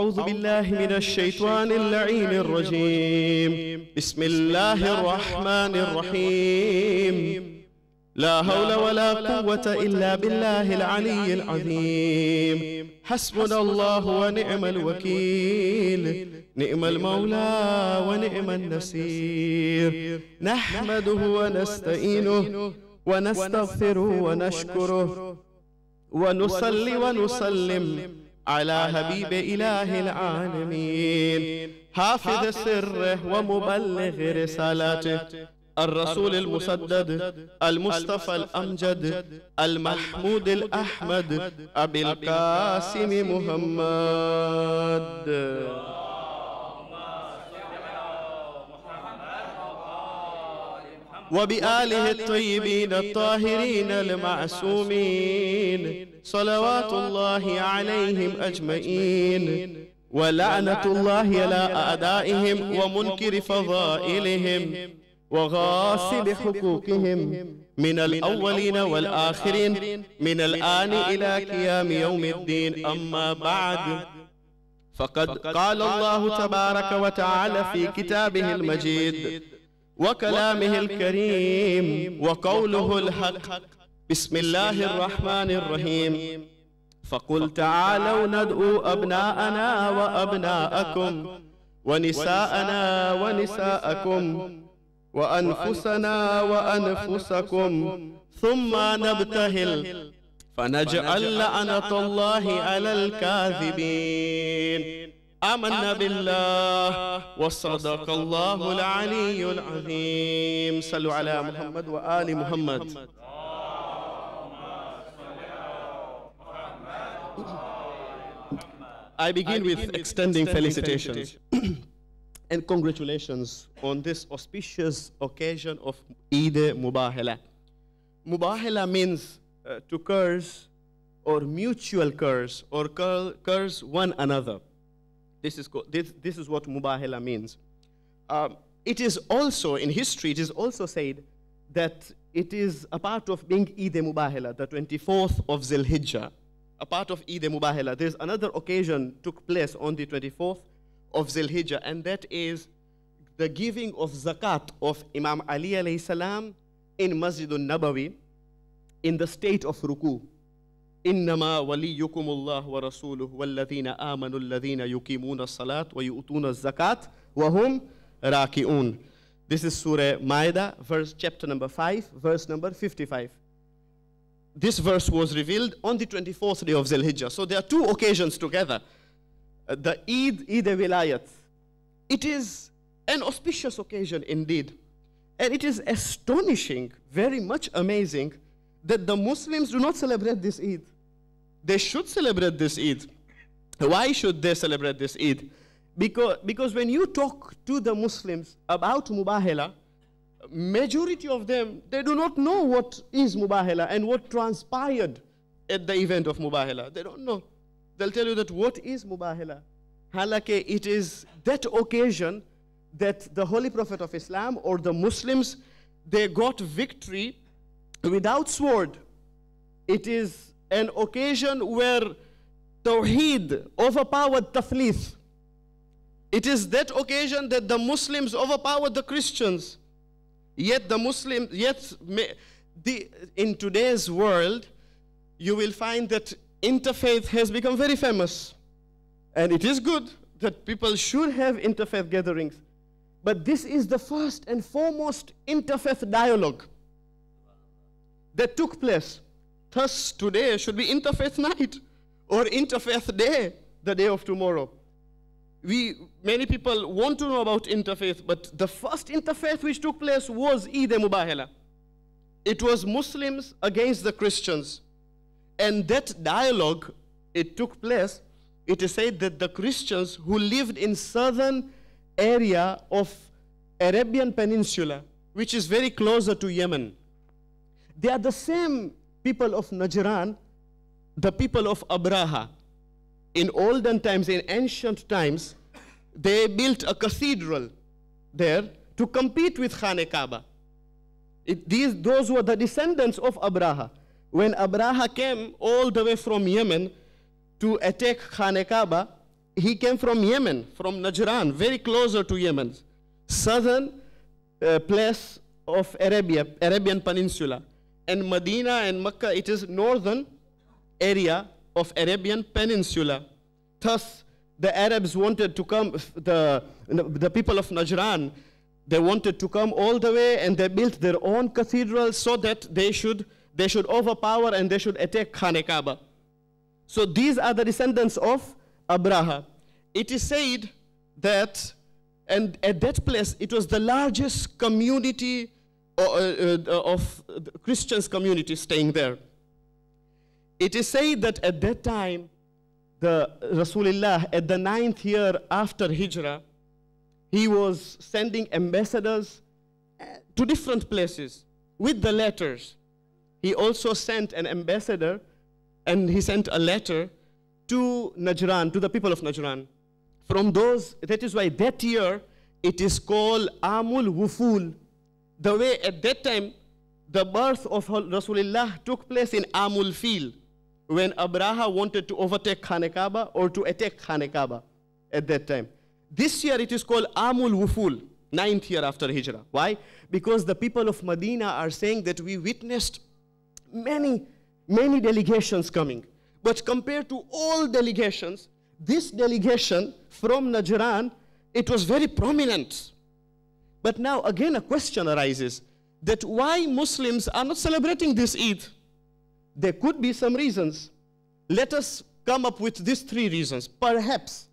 أعوذ بالله من الشيطان اللعين الرجيم بسم الله الرحمن الرحيم لا هول ولا قوة إلا بالله العلي العظيم حسبنا الله ونعم الوكيل نعم, نعم المولى ونعم النصير نحمده ونستعينه ونستغفره ونشكره ونصلي ونسلم على حبيب إله العالمين حافظ سره ومبلغ رسالته الرسول المسدد المصطفى الأمجد المحمود الأحمد أبي القاسم محمد وبآله الطيبين الطاهرين المعصومين صلوات الله عليهم أجمعين ولعنة الله على أعدائهم ومنكر فضائلهم وغاصب حقوقهم من الأولين والآخرين من الآن إلى قيام يوم الدين أما بعد فقد قال الله تبارك وتعالى في كتابه المجيد وكلامه الكريم وقوله الحق بسم الله الرحمن الرحيم فقل تعالوا ندعو أبناءنا وأبناءكم ونساءنا ونساءكم وأنفسنا وأنفسكم ثم نبتهل فنجعل لعنة الله على الكاذبين آمنا بالله وصدق الله العلي العظيم صلوا على محمد وآل محمد I begin, with, extending, extending felicitations, felicitations. and congratulations on this auspicious occasion of Eid Mubahela. Mubahela means uh, to curse or mutual curse or cur curse one another. This is, this, this is what Mubahela means. Um, it is also, in history, it is also said that it is a part of being Eid Mubahela, the 24th of Zilhijjah a part of Eid Mubahela. There's another occasion took place on the 24th of Zilhijjah, and that is the giving of zakat of Imam Ali alayhi salam in Masjid nabawi in the state of ruku. إنما وليكم الله ورسوله والذين آمنوا الذين يقيمون الصلاة ويؤتون الزكاة وهم راكعون This is Surah Maida, verse chapter number 5, verse number 55 this verse was revealed on the 24th day of Zilhijjah. So there are two occasions together. Uh, the Eid, Eid It is an auspicious occasion indeed. And it is astonishing, very much amazing, that the Muslims do not celebrate this Eid. They should celebrate this Eid. Why should they celebrate this Eid? Because, because when you talk to the Muslims about Mubahela, majority of them, they do not know what is Mubahela and what transpired at the event of Mubahela. They don't know. They'll tell you that what is Mubahela? Halake, it is that occasion that the Holy Prophet of Islam or the Muslims, they got victory without sword. It is an occasion where Tawheed overpowered Tafleeth. It is that occasion that the Muslims overpowered the Christians. Yet the Muslim, yet the, in today's world, you will find that interfaith has become very famous. And it is good that people should have interfaith gatherings. But this is the first and foremost interfaith dialogue that took place. Thus, today should be interfaith night or interfaith day, the day of tomorrow we many people want to know about interfaith but the first interfaith which took place was Eid Mubahela. it was Muslims against the Christians and that dialogue it took place it is said that the Christians who lived in southern area of Arabian Peninsula which is very closer to Yemen they are the same people of Najran the people of Abraha in olden times, in ancient times, they built a cathedral there to compete with Khane Kaaba. It, these, those were the descendants of Abraha. When Abraha came all the way from Yemen to attack Khane Kaaba, he came from Yemen, from Najran, very closer to Yemen, southern uh, place of Arabia, Arabian Peninsula. And Medina and Mecca, it is northern area of Arabian Peninsula. Thus, the Arabs wanted to come, the, the people of Najran, they wanted to come all the way and they built their own cathedral so that they should, they should overpower and they should attack Khane Kaaba. So these are the descendants of Abraha. It is said that, and at that place, it was the largest community of, uh, uh, uh, of Christians community staying there. It is said that at that time, the Rasulullah, at the ninth year after Hijrah, he was sending ambassadors uh, to different places with the letters. He also sent an ambassador and he sent a letter to Najran, to the people of Najran. From those, that is why that year it is called Amul Wuful. The way at that time the birth of Rasulullah took place in Amul Field when Abraha wanted to overtake Khanekaba or to attack Khanekaba at that time. This year it is called Amul Wuful, ninth year after Hijrah. Why? Because the people of Medina are saying that we witnessed many, many delegations coming. But compared to all delegations, this delegation from Najran, it was very prominent. But now again a question arises that why Muslims are not celebrating this Eid? there could be some reasons. Let us come up with these three reasons. Perhaps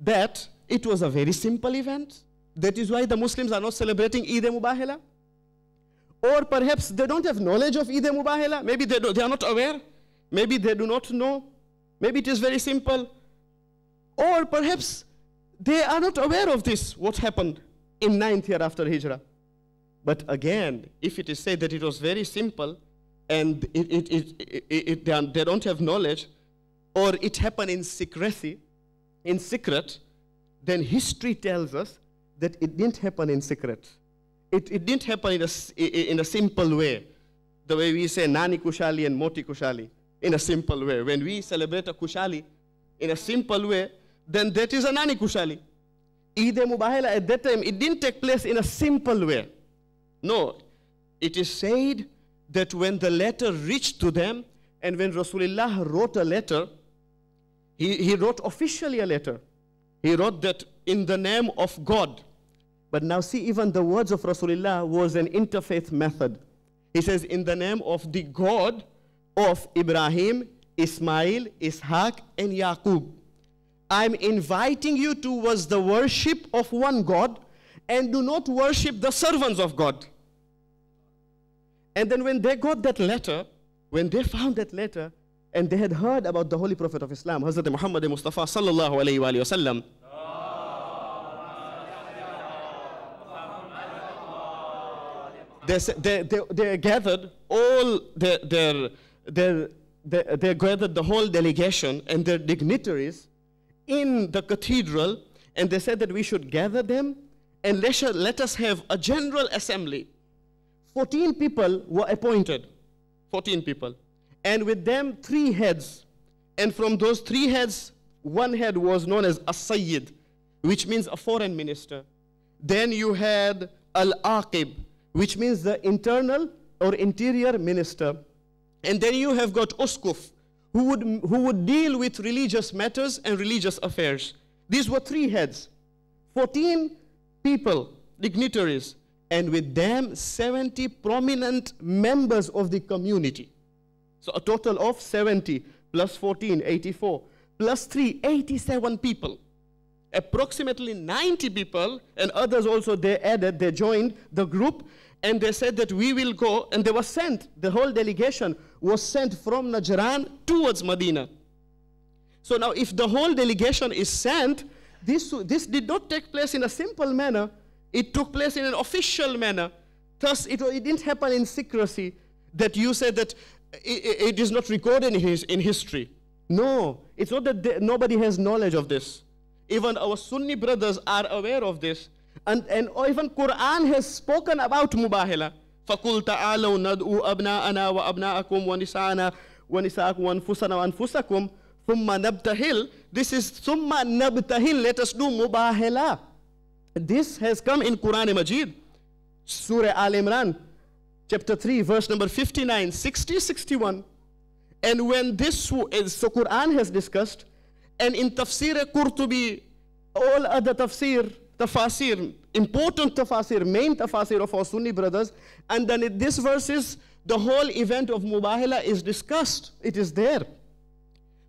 that it was a very simple event. That is why the Muslims are not celebrating Eid Mubahela. Or perhaps they don't have knowledge of Eid Mubahela. Maybe they, do, they are not aware. Maybe they do not know. Maybe it is very simple. Or perhaps they are not aware of this, what happened in ninth year after Hijrah. But again, if it is said that it was very simple, and it, it, it, it, they don't have knowledge, or it happened in secrecy, in secret, then history tells us that it didn't happen in secret. It, it didn't happen in a, in a simple way, the way we say Nani Kushali and Moti Kushali, in a simple way. When we celebrate a Kushali in a simple way, then that is a Nani Kushali. Eid Mubahela at that time, it didn't take place in a simple way. No, it is said that when the letter reached to them, and when Rasulullah wrote a letter, he, he wrote officially a letter. He wrote that in the name of God. But now see, even the words of Rasulullah was an interfaith method. He says, in the name of the God of Ibrahim, Ismail, Ishaq, and Yaqub. I'm inviting you towards the worship of one God and do not worship the servants of God. And then when they got that letter, when they found that letter, and they had heard about the Holy Prophet of Islam, Hazrat Muhammad Mustafa sallallahu alayhi wa sallam, they, they, they, they gathered all their, their, their, they, they gathered the whole delegation and their dignitaries in the cathedral and they said that we should gather them and let, let us have a general assembly 14 people were appointed, 14 people, and with them three heads. And from those three heads, one head was known as As-Sayyid, which means a foreign minister. Then you had Al-Aqib, which means the internal or interior minister. And then you have got Uskuf, who would, who would deal with religious matters and religious affairs. These were three heads, 14 people, dignitaries, and with them 70 prominent members of the community. So a total of 70 plus 14, 84, plus 3, 87 people. Approximately 90 people, and others also they added, they joined the group, and they said that we will go, and they were sent, the whole delegation was sent from Najran towards Medina. So now if the whole delegation is sent, this, this did not take place in a simple manner, it took place in an official manner. Thus, it, it didn't happen in secrecy that you said that it, it is not recorded in, his, in history. No, it's not that they, nobody has knowledge of this. Even our Sunni brothers are aware of this. And, and even Quran has spoken about Mubahila. فَقُلْ تَعَالَوْا نَدْعُوا أَبْنَاءَنَا وَأَبْنَاءَكُمْ وَنِسَاءَنَا وَنِسَاءَكُمْ وَأَنفُسَنَا وَأَنفُسَكُمْ ثُمَّ نَبْتَهِلْ This is ثُمَّ نَبْتَهِلْ Let us do Mubahila. This has come in Quran Majid, Surah Al Imran, chapter 3, verse number 59, 60, 61. And when this, so Quran has discussed, and in Tafsir Qurtubi, all other tafsir, tafasir, important tafasir, main tafasir of our Sunni brothers, and then in this verse is the whole event of Mubahila is discussed. It is there.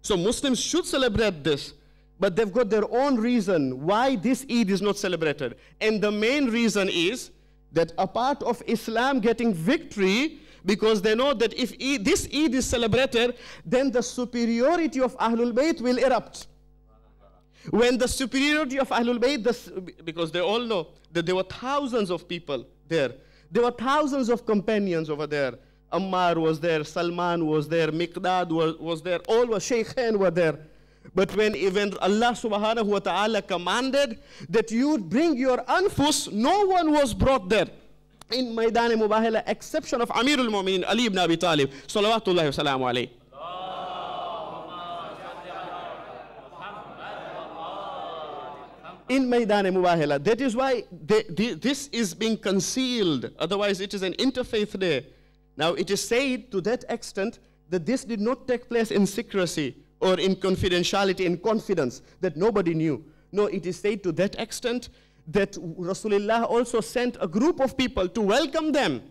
So Muslims should celebrate this but they've got their own reason why this Eid is not celebrated. And the main reason is that a part of Islam getting victory because they know that if Eid, this Eid is celebrated, then the superiority of Ahlul Bayt will erupt. When the superiority of Ahlul Bayt, the, because they all know that there were thousands of people there, there were thousands of companions over there. Ammar was there, Salman was there, Miqdad was, was there, all were, Shaykhain were there but when even Allah subhanahu wa ta'ala commanded that you bring your anfus, no one was brought there in Maidan Mubahila, exception of Amirul Mu'min Ali ibn Abi Talib, salawatullahi wa alayhi. in Maidan Mubahila. That is why they, they, this is being concealed. Otherwise, it is an interfaith day. Now, it is said to that extent that this did not take place in secrecy or in confidentiality, in confidence that nobody knew. No, it is said to that extent that Rasulullah also sent a group of people to welcome them,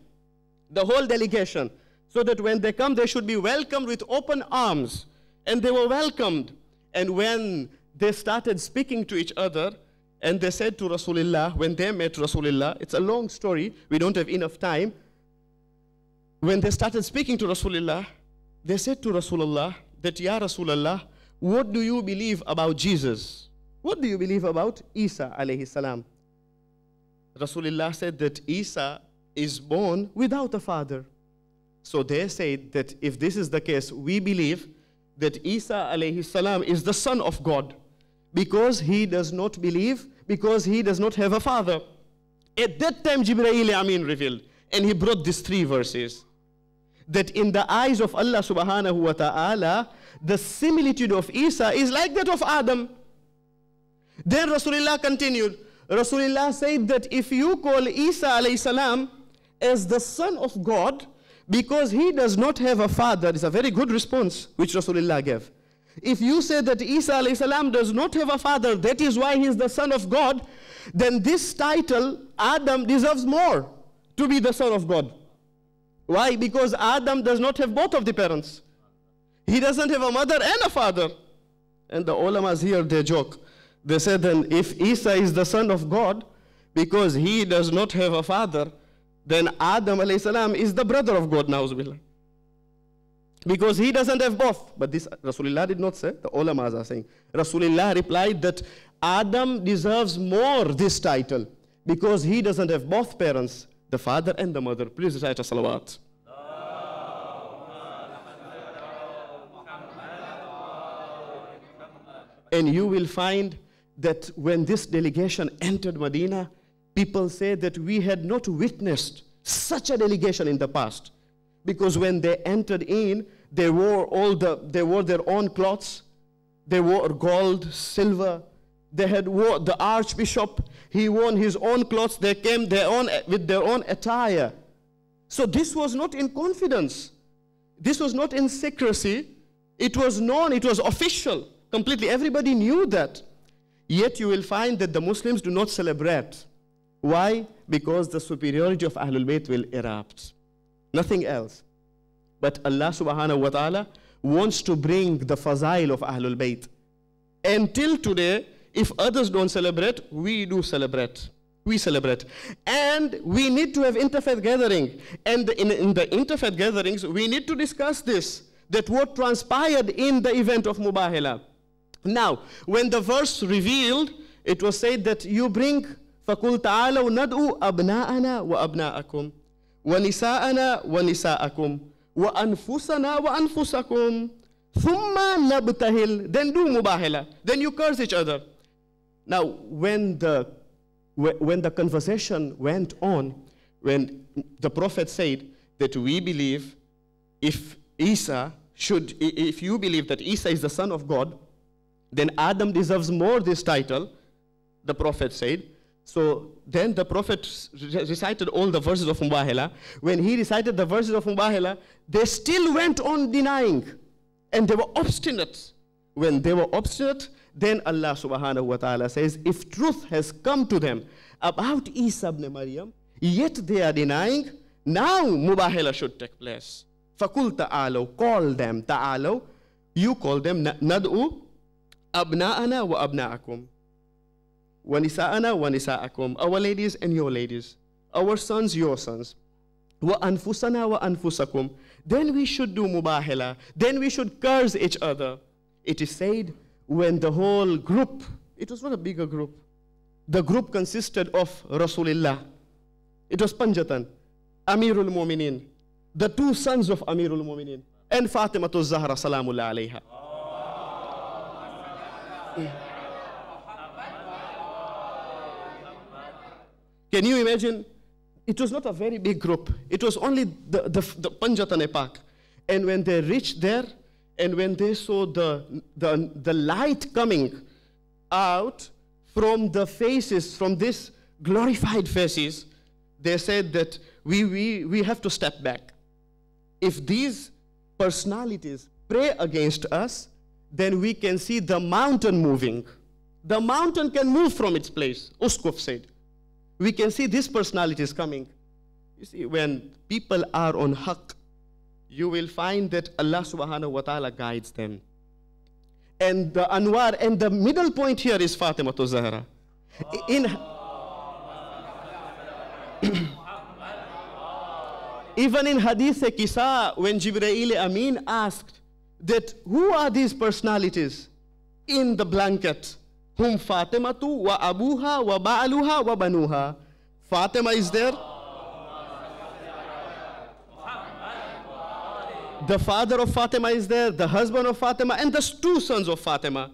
the whole delegation, so that when they come, they should be welcomed with open arms. And they were welcomed. And when they started speaking to each other, and they said to Rasulullah, when they met Rasulullah, it's a long story, we don't have enough time. When they started speaking to Rasulullah, they said to Rasulullah, that, Ya Rasulullah, what do you believe about Jesus? What do you believe about Isa alayhi salam? Rasulullah said that Isa is born without a father. So they said that if this is the case, we believe that Isa alayhi salam is the son of God because he does not believe, because he does not have a father. At that time, Jibreel Amin revealed, and he brought these three verses that in the eyes of Allah subhanahu wa ta'ala, the similitude of Isa is like that of Adam. Then Rasulullah continued. Rasulullah said that if you call Isa alayhi salam as the son of God, because he does not have a father, it's a very good response which Rasulullah gave. If you say that Isa alayhi salam does not have a father, that is why he is the son of God, then this title, Adam, deserves more to be the son of God. Why? Because Adam does not have both of the parents. He doesn't have a mother and a father. And the ulamas here, they joke. They say then, if Isa is the son of God, because he does not have a father, then Adam salam is the brother of God, now. Because he doesn't have both. But this Rasulullah did not say, the ulamas are saying. Rasulullah replied that Adam deserves more this title because he doesn't have both parents the father and the mother. Please recite a salawat. And you will find that when this delegation entered Medina, people say that we had not witnessed such a delegation in the past. Because when they entered in, they wore, all the, they wore their own clothes, they wore gold, silver, they had the archbishop, he wore his own clothes. They came their own, with their own attire. So this was not in confidence. This was not in secrecy. It was known, it was official completely. Everybody knew that. Yet you will find that the Muslims do not celebrate. Why? Because the superiority of Ahlul Bayt will erupt. Nothing else. But Allah subhanahu wa ta'ala wants to bring the fazail of Ahlul Bayt. Until today, if others don't celebrate, we do celebrate. We celebrate. And we need to have interfaith gathering. And in, in the interfaith gatherings, we need to discuss this, that what transpired in the event of Mubahila. Now, when the verse revealed, it was said that you bring فَقُلْ تَعَالَوْا نَدْعُوا أَبْنَاءَنَا وَأَبْنَاءَكُمْ وَنِسَاءَنَا وَنِسَاءَكُمْ وَأَنفُسَنَا وَأَنفُسَكُمْ ثُمَّ نَبْتَهِلْ Then do mubahila. Then you curse each other. Now, when the, when the conversation went on, when the prophet said that we believe if Isa should, if you believe that Isa is the son of God, then Adam deserves more this title, the prophet said. So then the prophet recited all the verses of Mubahela. When he recited the verses of Mubahela, they still went on denying. And they were obstinate. When they were obstinate, then Allah subhanahu wa ta'ala says, if truth has come to them about Isa ibn Maryam, yet they are denying, now mubahala should take place. Fakul ta'alo, call them, ta'alo, you call them nad'u abna'ana wa abna'akum. Wa nisa'ana wa nisa'akum. Our ladies and your ladies. Our sons, your sons. Wa anfusana wa anfusakum. Then we should do mubahala. Then we should curse each other. It is said, when the whole group, it was not a bigger group, the group consisted of Rasulullah. It was Panjatan, Amirul Mu'minin, the two sons of Amirul Mu'minin, and Fatima Zahra Salamullah alayha. Can you imagine? It was not a very big group. It was only the, the, the Panjatan Epak. And when they reached there, and when they saw the, the, the light coming out from the faces, from these glorified faces, they said that we, we, we have to step back. If these personalities pray against us, then we can see the mountain moving. The mountain can move from its place, Uskov said. We can see these personalities coming. You see, when people are on haqq, you will find that Allah subhanahu wa ta'ala guides them. And the Anwar, and the middle point here is Fatima to Zahra. In, even in Hadith Kisa, when Jibreel Amin asked that who are these personalities in the blanket? Whom Fatima tu wa abuha wa ba'aluha wa banuha. Fatima is there. The father of Fatima is there, the husband of Fatima, and the two sons of Fatima.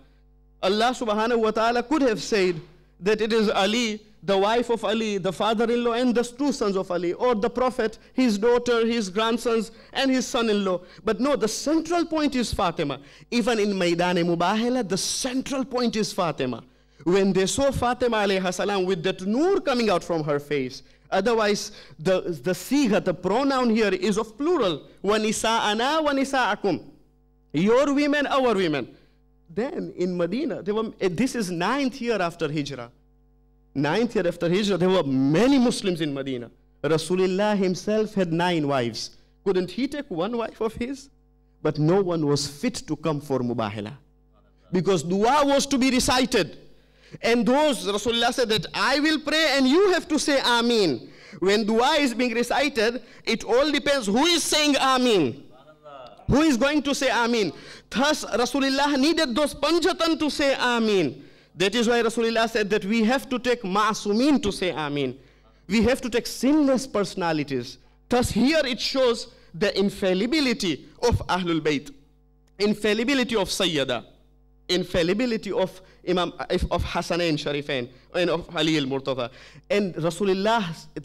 Allah subhanahu wa ta'ala could have said that it is Ali, the wife of Ali, the father-in-law, and the two sons of Ali, or the prophet, his daughter, his grandsons, and his son-in-law. But no, the central point is Fatima. Even in Maidan-e the central point is Fatima. When they saw Fatima alayhi salam with that nur coming out from her face, Otherwise, the, the siga, the pronoun here is of plural. وَنِسَاءَنَا وَنِسَاءَكُمْ Your women, our women. Then in Medina, there were, eh, this is ninth year after Hijrah. Ninth year after Hijrah, there were many Muslims in Medina. Rasulullah himself had nine wives. Couldn't he take one wife of his? But no one was fit to come for Mubahilah. Because dua was to be recited. And those, Rasulullah said that I will pray and you have to say Ameen. When dua is being recited, it all depends who is saying Ameen. Who is going to say Ameen? Thus, Rasulullah needed those panjatan to say Ameen. That is why Rasulullah said that we have to take Masumin to say Ameen. We have to take sinless personalities. Thus, here it shows the infallibility of Ahlul Bayt, infallibility of Sayyida infallibility of Imam of Hassanain Sharifain and of Ali al-Murtaza. And Rasulullah,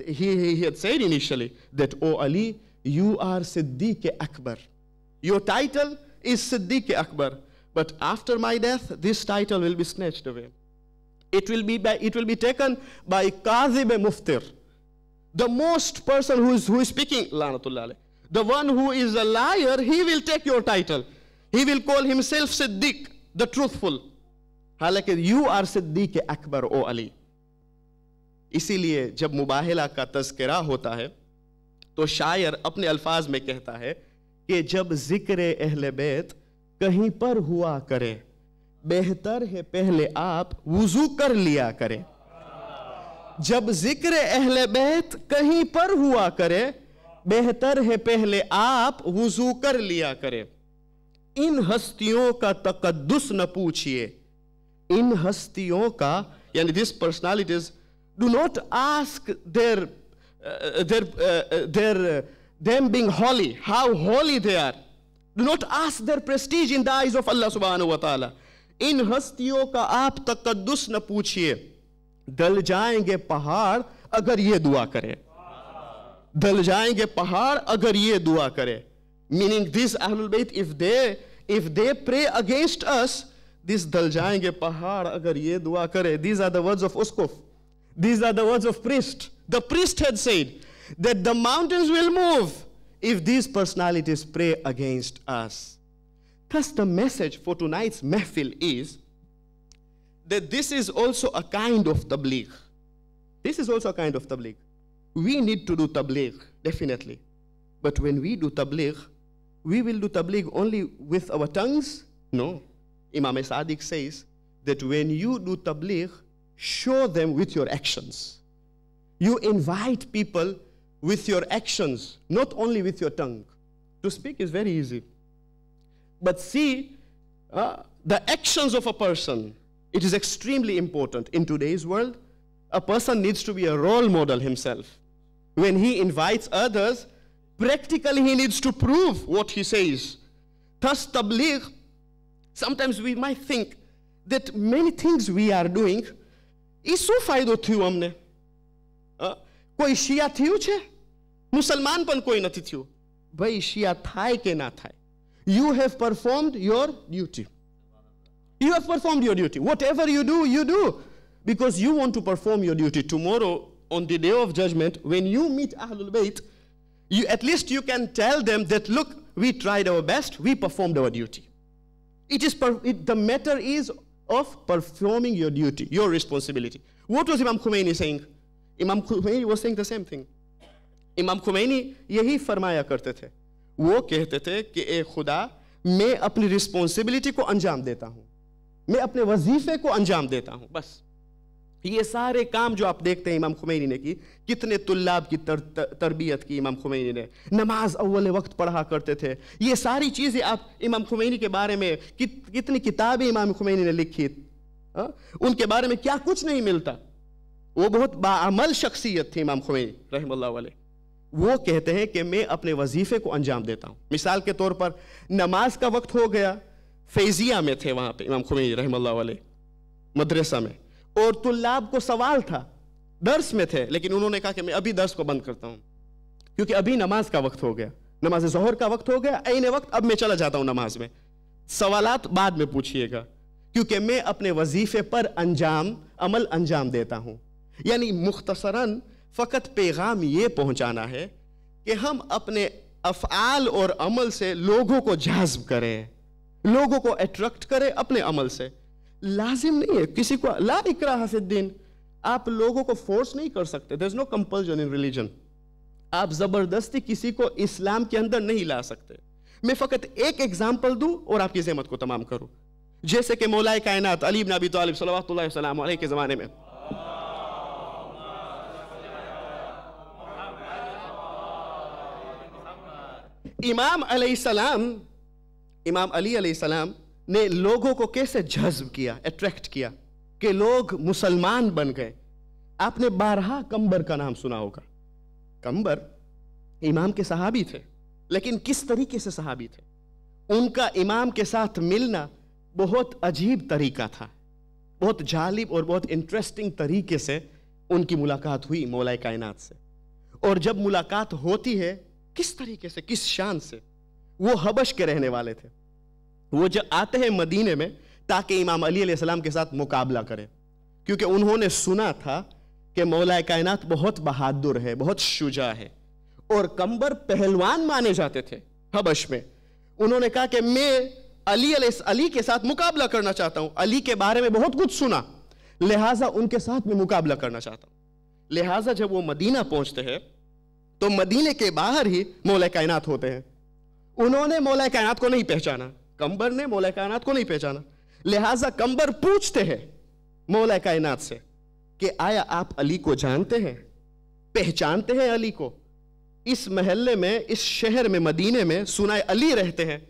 he, he had said initially that, O oh Ali, you are Siddiq Akbar. Your title is Siddiq Akbar. But after my death, this title will be snatched away. It will be, by, it will be taken by Kazib Muftir, the most person who is, who is speaking, the one who is a liar, he will take your title. He will call himself Siddiq. The truthful हालांकि you are सिद्दी के अकबर ओ अली इसीलिए जब मुबाहला का तस्करा होता है तो शायर अपने अल्फाज में कहता है कि जब जिक्र अहल बैत कहीं पर हुआ करे बेहतर है पहले आप वजू कर लिया करें जब जिक्र अहल बैत कहीं पर हुआ करे बेहतर है पहले आप वजू कर लिया करें इन हस्तियों का तकदस न पूछिए इन हस्तियों का यानी this personalities do not ask their their their them being holy how holy they are do not ask their prestige in the eyes of अल्लाह सुबहान वाली इन हस्तियों का आप तकदस न पूछिए दल जाएंगे पहाड़ अगर ये दुआ करे दल जाएंगे पहाड़ अगर ये दुआ करे meaning this Ahlul Bayt, if they, if they pray against us, this dal pahar pahad agar ye dua kare. These are the words of Uskuf. These are the words of priest. The priest had said that the mountains will move if these personalities pray against us. Thus, the message for tonight's mehfil is that this is also a kind of tabligh. This is also a kind of tabligh. We need to do tabligh, definitely. But when we do tabligh, we will do tabligh only with our tongues? No. Imam Sadiq says that when you do tabligh, show them with your actions. You invite people with your actions, not only with your tongue. To speak is very easy. But see uh, the actions of a person. It is extremely important. In today's world, a person needs to be a role model himself. When he invites others, Practically, he needs to prove what he says. Thus, tabligh, sometimes we might think that many things we are doing, એ શું ફાયદો થયો અમને કોઈ શિયા થયું છે મુસલમાન પણ કોઈ નથી થયું ભાઈ શિયા થાય કે ના થાય you have performed your duty you have performed your duty whatever you do you do because you want to perform your duty tomorrow on the day of judgement when you meet આહલુલ બેટ you, at least you can tell them that, look, we tried our best, we performed our duty. It is per, it, the matter is of performing your duty, your responsibility. What was Imam Khomeini saying? Imam Khomeini was saying the same thing. imam Khomeini yahi farmaya karte the wo kehte the ki ए khuda main apni responsibility ko anjam deta hu main apne wazife ko anjam deta hu bas ये सारे काम जो आप देखते हैं इमाम खुमैनी ने की कितने तुल्लाब की तर, तर, तरबियत की इमाम खुमैनी ने नमाज अव्वल वक्त पढ़ा करते थे ये सारी चीज़ें आप इमाम खुमैनी के बारे में कि, कितनी किताबें इमाम खुमैनी ने लिखी आ? हाँ? उनके बारे में क्या कुछ नहीं मिलता वो बहुत बामल शख्सियत थी इमाम खुमैनी रहमल्ला वाले वो कहते हैं कि मैं अपने वजीफे को अंजाम देता हूँ मिसाल के तौर पर नमाज का वक्त हो गया फैजिया में थे वहाँ पे इमाम खुमैनी रहमल्ला वाले मदरसा में और तुल्लाब को सवाल था दर्स में थे लेकिन उन्होंने कहा कि मैं अभी दर्श को बंद करता हूँ क्योंकि अभी नमाज का वक्त हो गया नमाज जहर का वक्त हो गया ऐने वक्त अब मैं चला जाता हूं नमाज में सवाल बाद में पूछिएगा क्योंकि मैं अपने वजीफे पर अंजाम अमल अंजाम देता हूँ यानी मुख्तसरन फ़कत पैगाम ये पहुंचाना है कि हम अपने अफआल और अमल से लोगों को जाज्ब करें लोगों को अट्रैक्ट करें अपने अमल से लाजिम नहीं है किसी को ला इकरा हसद्दीन आप लोगों को फोर्स नहीं कर सकते there is no compulsion in religion आप जबरदस्ती किसी को इस्लाम के अंदर नहीं ला सकते मैं फ़कत एक एग्जाम्पल दू और आपकी जहमत को तमाम करूं जैसे कि मौलाए कायनात अली नबी तलब के ज़माने में इमाम सलाम इमाम अली सलाम ने लोगों को कैसे जज्ब किया अट्रैक्ट किया कि लोग मुसलमान बन गए आपने बारहा कंबर का नाम सुना होगा कंबर इमाम के सहाबी थे लेकिन किस तरीके से सहाबी थे उनका इमाम के साथ मिलना बहुत अजीब तरीका था बहुत जालिब और बहुत इंटरेस्टिंग तरीके से उनकी मुलाकात हुई मौलाए कायनात से और जब मुलाकात होती है किस तरीके से किस शान से वो हबश के रहने वाले थे वो जो आते हैं मदीने में ताकि इमाम अली सलाम के साथ मुकाबला करें क्योंकि उन्होंने सुना था कि मौलाए कायनात बहुत बहादुर है बहुत शुजा है और कंबर पहलवान माने जाते थे हबश में उन्होंने कहा कि मैं अली अली के साथ मुकाबला करना चाहता हूं अली के बारे में बहुत कुछ सुना लिहाजा उनके साथ में मुकाबला करना चाहता हूं लिहाजा जब वो मदीना पहुंचते हैं तो मदीने के बाहर ही मौला कायनात होते हैं उन्होंने मौला कायनात को नहीं पहचाना कंबर ने मौला कायनात को नहीं पहचाना लिहाजा कंबर पूछते हैं मौला कायनात से कि आया आप अली को जानते हैं पहचानते हैं अली को इस महल्ले में इस शहर में मदीने में सुनाए अली रहते हैं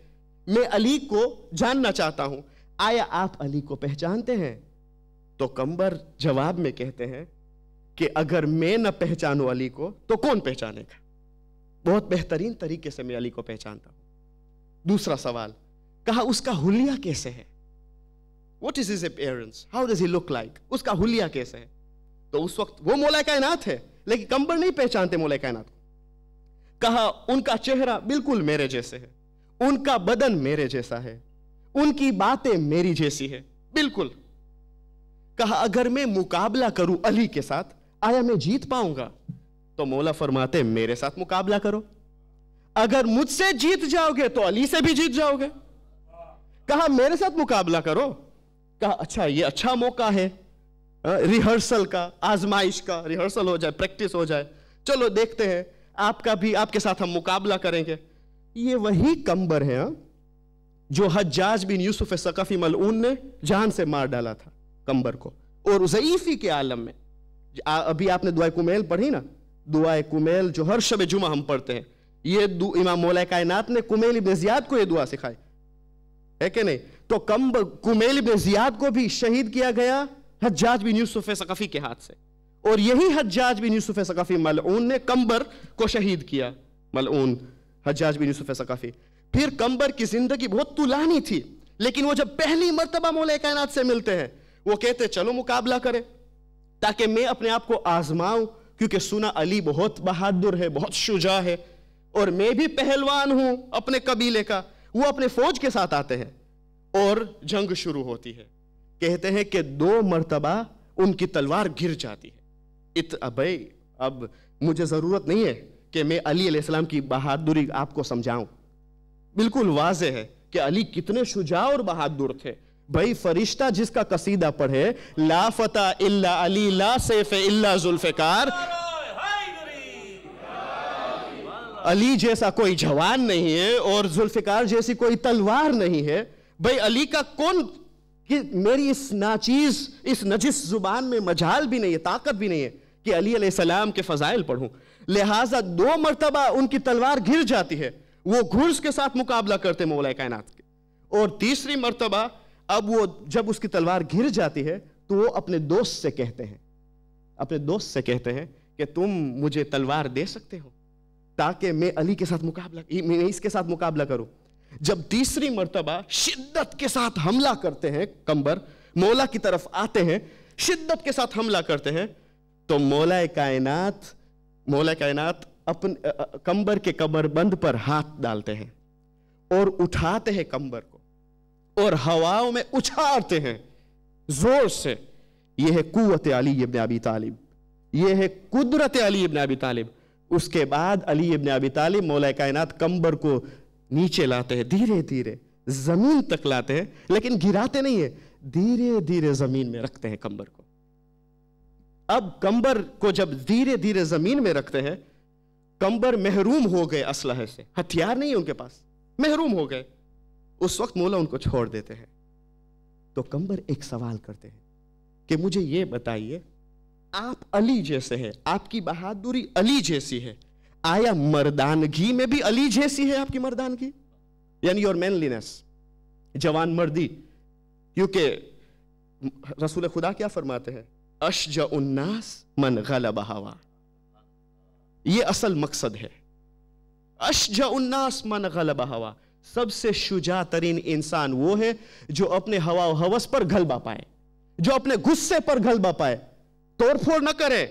मैं अली को जानना चाहता हूं आया आप अली को पहचानते हैं तो कंबर जवाब में कहते हैं कि अगर मैं ना पहचानू अली को तो कौन पहचानेगा बहुत बेहतरीन तरीके से मैं अली को पहचानता हूं दूसरा सवाल कहा उसका हुलिया कैसे है what is is appearance how does he look like उसका हुलिया कैसे है तो उस वक्त वो मोला कायनात है लेकिन कंबर नहीं पहचानते मोला कायनात को कहा उनका चेहरा बिल्कुल मेरे जैसे है उनका बदन मेरे जैसा है उनकी बातें मेरी जैसी है बिल्कुल कहा अगर मैं मुकाबला करूं अली के साथ आया मैं जीत पाऊंगा तो मौला फरमाते मेरे साथ मुकाबला करो अगर मुझसे जीत जाओगे तो अली से भी जीत जाओगे कहा मेरे साथ मुकाबला करो कहा अच्छा ये अच्छा मौका है रिहर्सल का आजमाइश का रिहर्सल हो जाए प्रैक्टिस हो जाए चलो देखते हैं आपका भी आपके साथ हम मुकाबला करेंगे ये वही कंबर है हा? जो हजाज बिन यूसुफ सकाफी मलून ने जान से मार डाला था कंबर को और जईफी के आलम में अभी आपने दुआ कुमेल पढ़ी ना दुआ कुमेल जो हर शब जुमा हम पढ़ते हैं ये इमाम मोला कायनात ने कुमेल इब्न जियाद को ये दुआ सिखाई है कि नहीं तो कम कुमेल इब्न जियाद को भी शहीद किया गया हज्जाज बिन यूसुफ सकफ़ी के हाथ से और यही हज्जाज बिन यूसुफ सकफ़ी मलऊन ने कंबर को शहीद किया मलऊन हज्जाज बिन यूसुफ सकफ़ी फिर कंबर की ज़िंदगी बहुत तुलानी थी लेकिन वो जब पहली मरतबा मोल कायनात से मिलते हैं वो कहते चलो मुकाबला करें ताकि मैं अपने आप को आजमाऊं क्योंकि सुना अली बहुत बहादुर है बहुत शुजा है और मैं भी पहलवान हूं अपने कबीले का वो अपने फौज के साथ आते हैं और जंग शुरू होती है कहते हैं कि दो मरतबा उनकी तलवार गिर जाती है इत भाई अब मुझे ज़रूरत नहीं है कि मैं अली अलैहिस्सलाम की बहादुरी आपको समझाऊं बिल्कुल वाज है कि अली कितने शुजा और बहादुर थे भाई फरिश्ता जिसका कसीदा पढ़े ला फता इल्ला अली ला सैफ इल्ला जुल्फिकार अली जैसा कोई जवान नहीं है और जुल्फिकार जैसी कोई तलवार नहीं है भाई अली का कौन कि मेरी इस नाचीज इस नजिस जुबान में मजाल भी नहीं है ताकत भी नहीं है कि अली सलाम के फजाइल पढ़ूं लिहाजा दो मरतबा उनकी तलवार घिर जाती है वो घुर्स के साथ मुकाबला करते मौला कायनात के और तीसरी मरतबा अब वो जब उसकी तलवार घिर जाती है तो वो अपने दोस्त से कहते हैं अपने दोस्त से कहते हैं कि तुम मुझे तलवार दे सकते हो ताकि मैं अली के साथ मुकाबला मैं इसके साथ मुकाबला करूं जब तीसरी मरतबा शिद्दत के साथ हमला करते हैं कंबर मौला की तरफ आते हैं शिद्दत के साथ हमला करते हैं तो मौला कायनात मौला कायनात अपने कंबर के कमर बंद पर हाथ डालते हैं और उठाते हैं कंबर को और हवाओं में उछारते हैं जोर से यह है कुत अली इब्न अबी तालिब यह है कुदरत अली इब्न अबी तालिब उसके बाद अली इबन अबी तालिब मौला कायनात कंबर को नीचे लाते हैं धीरे धीरे ज़मीन तक लाते हैं लेकिन गिराते नहीं है धीरे धीरे ज़मीन में रखते हैं कंबर को अब कंबर को जब धीरे धीरे ज़मीन में रखते हैं कंबर महरूम हो गए असलहे से हथियार नहीं है उनके पास महरूम हो गए उस वक्त मौला उनको छोड़ देते हैं तो कंबर एक सवाल करते हैं कि मुझे ये बताइए आप अली जैसे हैं आपकी बहादुरी अली जैसी है आया मर्दानगी में भी अली जैसी है आपकी मर्दानगी यानी योर मैनलीनेस जवान मर्दी क्योंकि रसूल खुदा क्या फरमाते हैं अशज उन्नास मन गला बहावा ये असल मकसद है अश उन्नास मन गलब हवा सबसे शुजा तरीन इंसान वो है जो अपने हवा हवस पर गलबा पाए जो अपने गुस्से पर गलबा पाए तोड़फोड़ न करे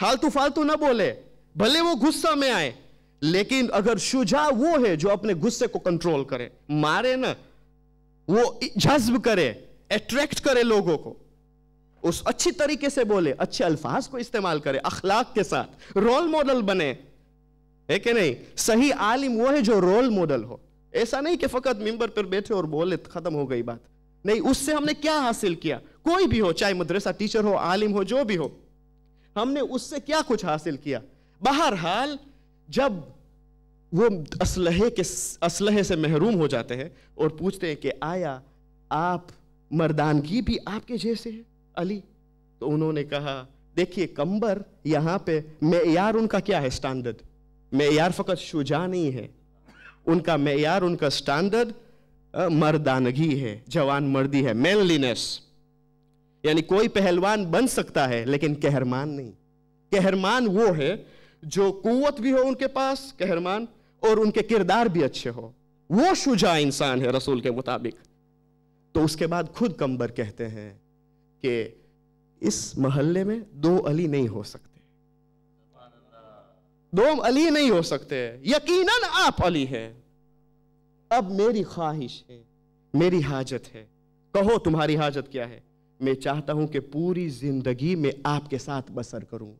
फालतू फालतू ना बोले भले वो गुस्सा में आए लेकिन अगर शुजा वो है जो अपने गुस्से को कंट्रोल करे मारे ना वो जज्ब करे अट्रैक्ट करे लोगों को उस अच्छी तरीके से बोले अच्छे अल्फाज को इस्तेमाल करे अखलाक के साथ रोल मॉडल बने है कि नहीं सही आलिम वो है जो रोल मॉडल हो ऐसा नहीं कि फकत मिंबर पर बैठे और बोले तो खत्म हो गई बात नहीं उससे हमने क्या हासिल किया कोई भी हो चाहे मदरसा टीचर हो आलिम हो जो भी हो हमने उससे क्या कुछ हासिल किया बहरहाल जब वो असलहे के असलहे से महरूम हो जाते हैं और पूछते हैं कि आया आप मर्दानगी भी आपके जैसे है अली तो उन्होंने कहा देखिए कंबर यहाँ पे मैार उनका क्या है स्टैंडर्ड मैार फ़कत शुजा नहीं है उनका मैार उनका स्टैंडर्ड मर्दानगी है जवान मर्दी है मैनलीनेस यानी कोई पहलवान बन सकता है लेकिन कहरमान नहीं कहरमान वो है जो कुत भी हो उनके पास कहरमान और उनके किरदार भी अच्छे हो वो शुजा इंसान है रसूल के मुताबिक तो उसके बाद खुद कंबर कहते हैं कि इस मोहल्ले में दो अली नहीं हो सकते दो अली नहीं हो सकते यकीनन आप अली हैं अब मेरी ख्वाहिश है मेरी हाजत है कहो तुम्हारी हाजत क्या है मैं चाहता हूं कि पूरी जिंदगी में आपके साथ बसर करूं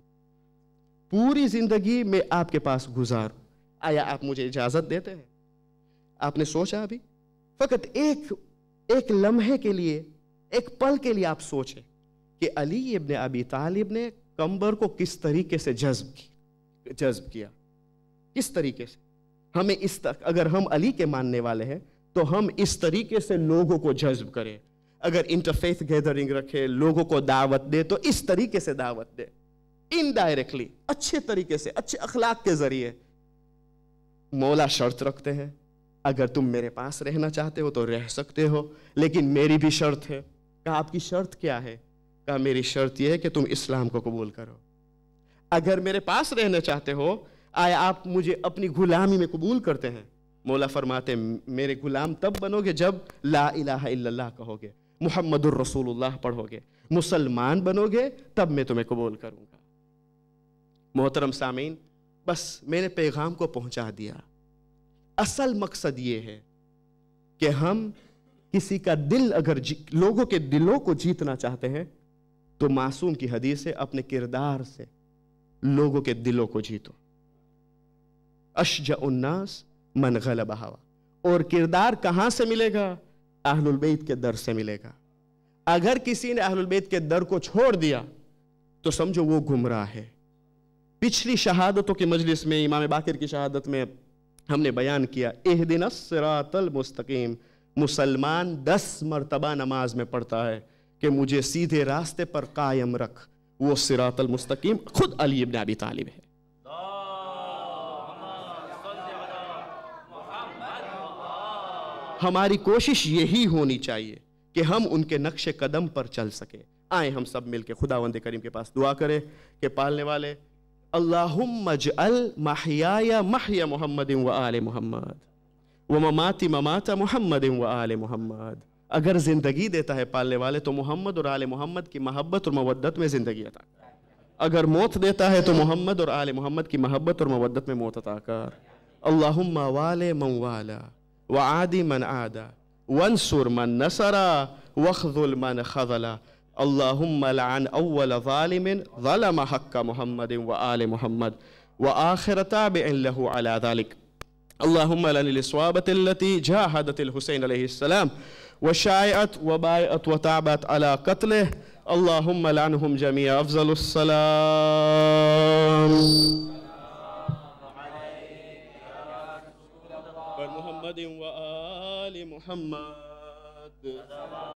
पूरी जिंदगी में आपके पास गुजारूं आया आप मुझे इजाजत देते हैं आपने सोचा अभी फकत एक एक लम्हे के लिए एक पल के लिए आप सोचें कि अली इब्ने अबी तालिब ने कंबर को किस तरीके से जज्ब किया जज्ब किया किस तरीके से हमें इस तक अगर हम अली के मानने वाले हैं तो हम इस तरीके से लोगों को जज्ब करें अगर इंटरफेथ गैदरिंग रखे लोगों को दावत दे तो इस तरीके से दावत दे इनडायरेक्टली अच्छे तरीके से अच्छे अखलाक के जरिए मौला शर्त रखते हैं अगर तुम मेरे पास रहना चाहते हो तो रह सकते हो लेकिन मेरी भी शर्त है कहा आपकी शर्त क्या है कहा मेरी शर्त यह है कि तुम इस्लाम को कबूल करो अगर मेरे पास रहना चाहते हो आया आप मुझे अपनी गुलामी में कबूल करते हैं मौला फरमाते मेरे गुलाम तब बनोगे जब ला इलाहा इल्लल्लाह कहोगे मोहम्मद रसूलुल्लाह पढ़ोगे मुसलमान बनोगे तब मैं तुम्हें कबूल करूँगा मोहतरम सामीन बस मैंने पैगाम को पहुँचा दिया असल मकसद ये है कि हम किसी का दिल अगर लोगों के दिलों को जीतना चाहते हैं तो मासूम की हदीस से अपने किरदार से लोगों के दिलों को जीतो उन्नास मन गलब हवा और किरदार कहाँ से मिलेगा अहलुलबैत के दर से मिलेगा अगर किसी ने अहलुलबैत के दर को छोड़ दिया तो समझो वो गुमराह है पिछली शहादतों के मजलिस में इमाम बाकिर की शहादत में हमने बयान किया एह दिन असरातल मुस्तकीम मुसलमान दस मरतबा नमाज में पढ़ता है कि मुझे सीधे रास्ते पर कायम रख वो सिरातल मुस्तकीम खुद अली इब्न अबी तालिब है हमारी कोशिश यही होनी चाहिए कि हम उनके नक्श कदम पर चल सकें आए हम सब मिलके खुदा वंद करीम के पास दुआ करें कि पालने वाले अल्लाहमजअल महिया मोहम्मद व आल मोहम्मद व ममाती ममाता मोहम्मद व आल मोहम्मद अगर ज़िंदगी देता है पालने वाले तो मोहम्मद और आल मोहम्मद की महब्बत और मवदत में ज़िंदगी अता अगर मौत देता है तो मोहम्मद और आल मोहम्मद की महब्बत और मवदत में मौत अदा कर अल्लाह मवाल मवाला وعادي من عادى وانصر من نصر واخذل من خذل اللهم لعن أول ظالم ظلم حق محمد وآل محمد وآخر تابع له على ذلك اللهم لن الإصوابة التي جاهدت الحسين عليه السلام وشايعت وبايعت وتعبت على قتله اللهم لعنهم جميعا أفضل السلام محمد وآل محمد